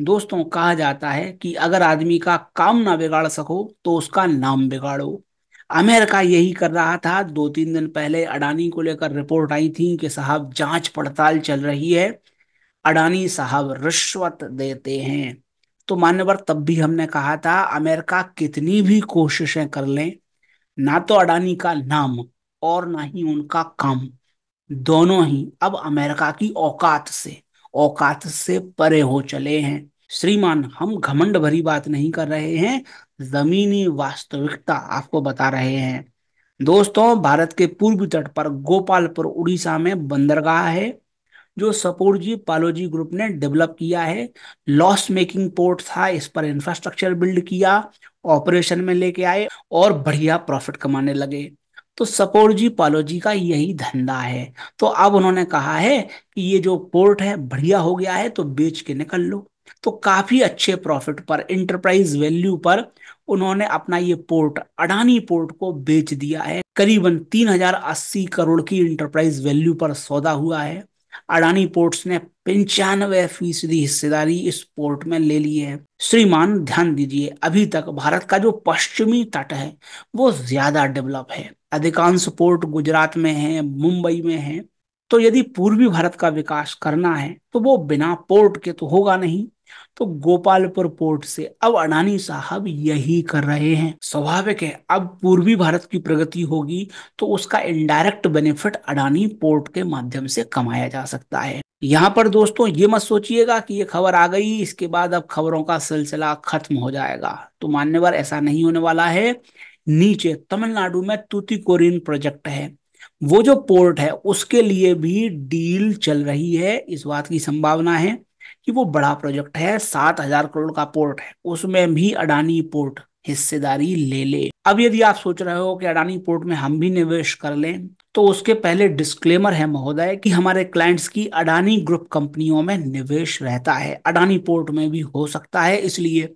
दोस्तों कहा जाता है कि अगर आदमी का काम ना बिगाड़ सको तो उसका नाम बिगाड़ो अमेरिका यही कर रहा था दो तीन दिन पहले अडानी को लेकर रिपोर्ट आई थी कि साहब जांच पड़ताल चल रही है अडानी साहब रिश्वत देते हैं तो मान्यवर तब भी हमने कहा था अमेरिका कितनी भी कोशिशें कर लें ना तो अडानी का नाम और ना ही उनका काम दोनों ही अब अमेरिका की औकात से औकात से परे हो चले हैं श्रीमान हम घमंड भरी बात नहीं कर रहे हैं जमीनी वास्तविकता आपको बता रहे हैं दोस्तों भारत के पूर्वी तट पर गोपालपुर उड़ीसा में बंदरगाह है जो सपोर्जी पालोजी ग्रुप ने डेवलप किया है लॉस मेकिंग पोर्ट था इस पर इंफ्रास्ट्रक्चर बिल्ड किया ऑपरेशन में लेके आए और बढ़िया प्रॉफिट कमाने लगे तो सपोर्जी पालोजी का यही धंधा है तो अब उन्होंने कहा है कि ये जो पोर्ट है बढ़िया हो गया है तो बेच के निकल लो तो काफी अच्छे प्रॉफिट पर इंटरप्राइज वैल्यू पर उन्होंने अपना ये पोर्ट अडानी पोर्ट को बेच दिया है करीबन 3080 करोड़ की इंटरप्राइज वैल्यू पर सौदा हुआ है अडानी पोर्ट्स ने पंचानवे फीसदी हिस्सेदारी इस पोर्ट में ले ली है श्रीमान ध्यान दीजिए अभी तक भारत का जो पश्चिमी तट है वो ज्यादा डेवलप है अधिकांश पोर्ट गुजरात में है मुंबई में है तो यदि पूर्वी भारत का विकास करना है तो वो बिना पोर्ट के तो होगा नहीं तो गोपालपुर पोर्ट से अब अडानी साहब यही कर रहे हैं स्वाभाविक है अब पूर्वी भारत की प्रगति होगी तो उसका इनडायरेक्ट बेनिफिट अडानी पोर्ट के माध्यम से कमाया जा सकता है यहाँ पर दोस्तों ये मत सोचिएगा कि ये खबर आ गई इसके बाद अब खबरों का सिलसिला खत्म हो जाएगा तो मान्यवर ऐसा नहीं होने वाला है नीचे तमिलनाडु में तूतीकोरिन प्रोजेक्ट है वो जो पोर्ट है उसके लिए भी डील चल रही है इस बात की संभावना है कि वो बड़ा प्रोजेक्ट है सात हजार करोड़ का पोर्ट है उसमें भी अडानी पोर्ट हिस्सेदारी ले ले अब यदि आप सोच रहे हो कि अडानी पोर्ट में हम भी निवेश कर लें तो उसके पहले डिस्क्लेमर है महोदय कि हमारे क्लाइंट्स की अडानी ग्रुप कंपनियों में निवेश रहता है अडानी पोर्ट में भी हो सकता है इसलिए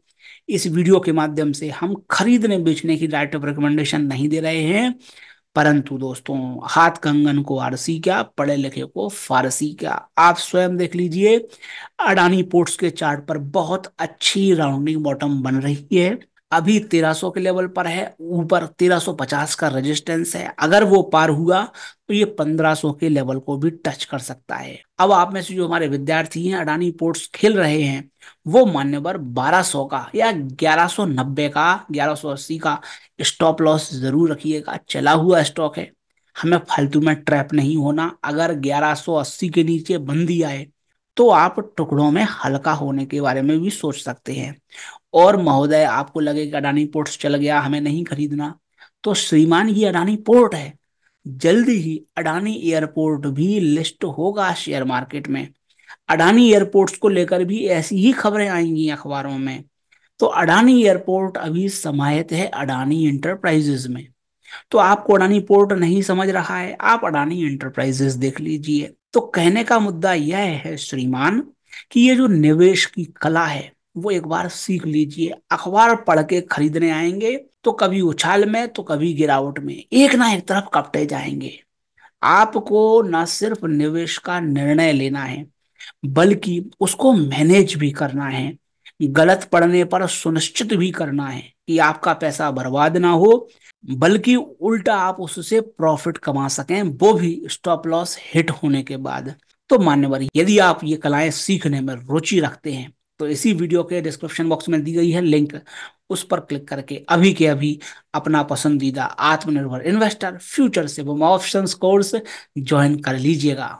इस वीडियो के माध्यम से हम खरीदने बेचने की राइट ऑफ रिकमेंडेशन नहीं दे रहे हैं परंतु दोस्तों हाथ कंगन को आरसी क्या पढ़े लिखे को फारसी क्या आप स्वयं देख लीजिए अडानी पोर्ट्स के चार्ट पर बहुत अच्छी राउंडिंग बॉटम बन रही है अभी 1300 के लेवल पर है ऊपर 1350 का रेजिस्टेंस है अगर वो पार हुआ तो ये 1500 के लेवल को भी टच कर सकता है अब आप में से जो हमारे विद्यार्थी हैं अडानी पोर्ट्स खेल रहे हैं वो मान्यवर 1200 का या 1190 का 1180 का स्टॉप लॉस जरूर रखिएगा चला हुआ स्टॉक है हमें फालतू में ट्रैप नहीं होना अगर 1180 के नीचे बंदी आए तो आप टुकड़ों में हल्का होने के बारे में भी सोच सकते हैं और महोदय आपको लगे कि अडानी पोर्ट्स चल गया हमें नहीं खरीदना तो श्रीमान ये अडानी पोर्ट है जल्दी ही अडानी एयरपोर्ट भी लिस्ट होगा शेयर मार्केट में अडानी एयरपोर्ट्स को लेकर भी ऐसी ही खबरें आएंगी अखबारों में तो अडानी एयरपोर्ट अभी समायत है अडानी इंटरप्राइजेज में तो आपको अडानी पोर्ट नहीं समझ रहा है आप अडानी इंटरप्राइजेस देख लीजिए तो कहने का मुद्दा यह है श्रीमान कि ये जो निवेश की कला है वो एक बार सीख लीजिए अखबार पढ़ के खरीदने आएंगे तो कभी उछाल में तो कभी गिरावट में एक ना एक तरफ कपटे जाएंगे आपको ना सिर्फ निवेश का निर्णय लेना है बल्कि उसको मैनेज भी करना है गलत पढ़ने पर सुनिश्चित भी करना है कि आपका पैसा बर्बाद ना हो बल्कि उल्टा आप उससे प्रॉफिट कमा सकें वो भी स्टॉप लॉस हिट होने के बाद तो मान्यवर यदि आप ये कलाएं सीखने में रुचि रखते हैं तो इसी वीडियो के डिस्क्रिप्शन बॉक्स में दी गई है लिंक उस पर क्लिक करके अभी के अभी अपना पसंदीदा आत्मनिर्भर इन्वेस्टर फ्यूचर से ऑप्शंस कोर्स ज्वाइन कर लीजिएगा